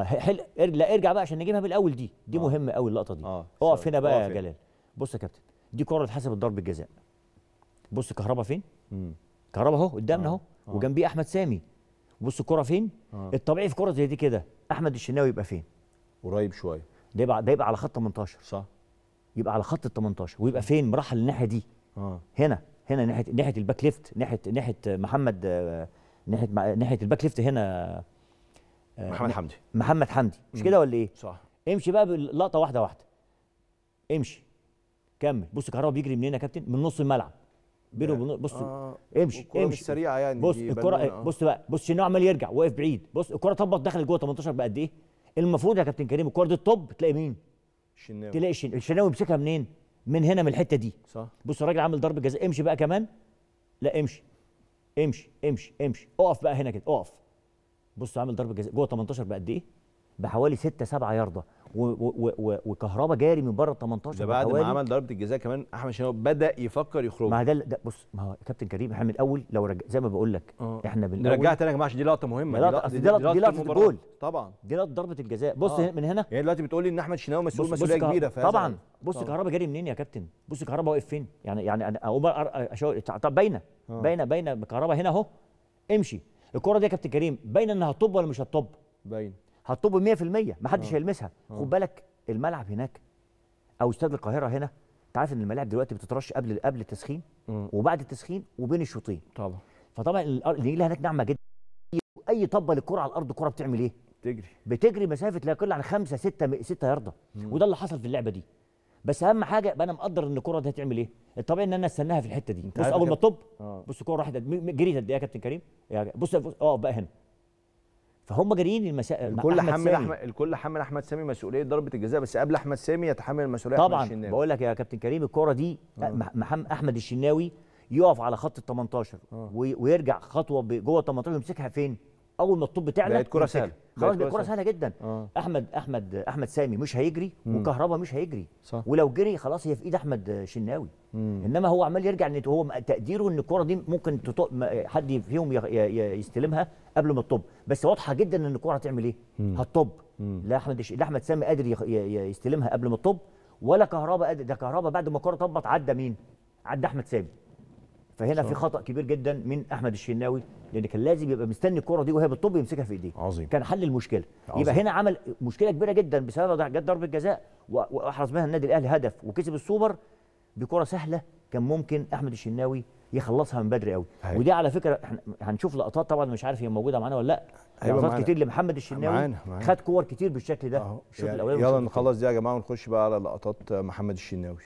اه حل... لا ارجع بقى عشان نجيبها من الاول دي دي آه. مهمه قوي اللقطه دي اه اقف هنا بقى يا جلال بص يا كابتن دي كره اتحسبت ضربه جزاء بص كهربا فين كهربا اهو قدامنا آه، اهو آه. وجنبيه احمد سامي بص الكره فين آه. الطبيعي في كره زي دي كده احمد الشناوي يبقى فين قريب شويه ده يبقى ده يبقى على خط 18 صح يبقى على خط ال 18 ويبقى فين مرحل الناحيه دي آه. هنا هنا ناحيه ناحيه الباك ليفت ناحيه ناحيه محمد آه، ناحيه ناحيه الباك ليفت هنا محمد حمدي محمد حمدي مش كده ولا ايه؟ صح امشي بقى باللقطه واحده واحده امشي كمل بص كهربا بيجري منين يا كابتن؟ من نص الملعب بينه وبين بص آه امشي امشي سريعه يعني بص الكره آه. بص بقى بص شنو عمال يرجع واقف بعيد بص الكره طبت دخلت جوه 18 بقد ايه؟ المفروض يا كابتن كريم الكره دي تطب تلاقي مين؟ الشناوي تلاقي الشن... الشناوي يمسكها منين؟ من هنا من الحته دي صح بص الراجل عامل ضربه جزاء امشي بقى كمان لا امشي امشي امشي امشي اقف بقى هنا كده اقف بص عامل ضربه جزاء جوه 18 بقد ايه؟ بحوالي 6 7 يارده وكهربا جاري من بره ال 18 ده بعد ما عمل ضربه الجزاء كمان احمد شناوي بدا يفكر يخرج ما ده, بص ما هو كابتن كريم احنا من الاول لو رج... زي ما بقول لك آه. احنا من نرجعها تاني يا جماعه عشان دي لقطه مهمه دي لقطه دي لقطه دي لقطه الجول طبعا دي لقطه ضربه الجزاء بص آه. من هنا يعني دلوقتي بتقول لي ان احمد شناوي مسؤول مسؤوليه كبيره طبعا بص آه. كهربا جاري منين يا كابتن بص كهربا واقف فين يعني يعني انا اقوم طب باينه آه. باينه باينه كهربا هنا اهو امشي الكره دي يا كابتن كريم باين انها هتطب ولا مش هتطب باين هتطب 100% ما حدش هيلمسها آه. خد بالك الملعب هناك او استاد القاهره هنا انت عارف ان الملاعب دلوقتي بتترش قبل قبل التسخين وبعد التسخين وبين الشوطين طبعا فطبعا النجيله هناك ناعمه جدا اي طبه للكره على الارض الكره بتعمل ايه بتجري بتجري مسافه لا يقل عن 5 6 6 يارده وده اللي حصل في اللعبه دي بس اهم حاجه بقى انا مقدر ان الكره دي هتعمل ايه الطبيعي ان انا استناها في الحته دي بص اول ما طب آه. بص الكره راحت جريت قد ايه يا كابتن كريم بص اه بقى هنا فهم جاريين المسا... الكل أحمد حمل أحمد الكل حمل احمد سامي مسؤوليه ضربه الجزاء بس قبل احمد سامي يتحمل المسؤوليه طبعا أحمد الشناوي. بقول لك يا كابتن كريم الكوره دي آه. محمد احمد الشناوي يقف على خط ال 18 آه. ويرجع خطوه جوه ال 18 يمسكها فين؟ اول ما الطب تعلى بقت كره سهله خلاص الكوره سهله جدا آه. احمد احمد احمد سامي مش هيجري وكهربا مش هيجري صح. ولو جري خلاص هي في ايد احمد شناوي مم. انما هو عمال يرجع ان هو تقديره ان الكوره دي ممكن تط... حد فيهم يستلمها قبل ما تطب بس واضحه جدا ان الكوره هتعمل ايه هتطب لا احمد لا احمد سامي قادر يستلمها قبل ما تطب ولا كهربا قادر ده كهربا بعد ما الكوره طبت عدى مين عدى احمد سامي فهنا صح. في خطا كبير جدا من احمد الشناوي لان كان لازم يبقى مستني الكره دي وهي بالطب يمسكها في ايديه عظيم كان حل المشكله عظيم. يبقى هنا عمل مشكله كبيره جدا بسبب جت ضربه جزاء واحرز بها النادي الاهلي هدف وكسب السوبر بكره سهله كان ممكن احمد الشناوي يخلصها من بدري قوي هي. أيوة. ودي على فكره هنشوف لقطات طبعا مش عارف هي موجوده معانا ولا لا أيوة لقطات كتير لمحمد الشناوي معنا. معنا. خد كور كتير بالشكل ده الشوط يعني الاولاني يلا نخلص دي يا جماعه ونخش بقى على لقطات محمد الشناوي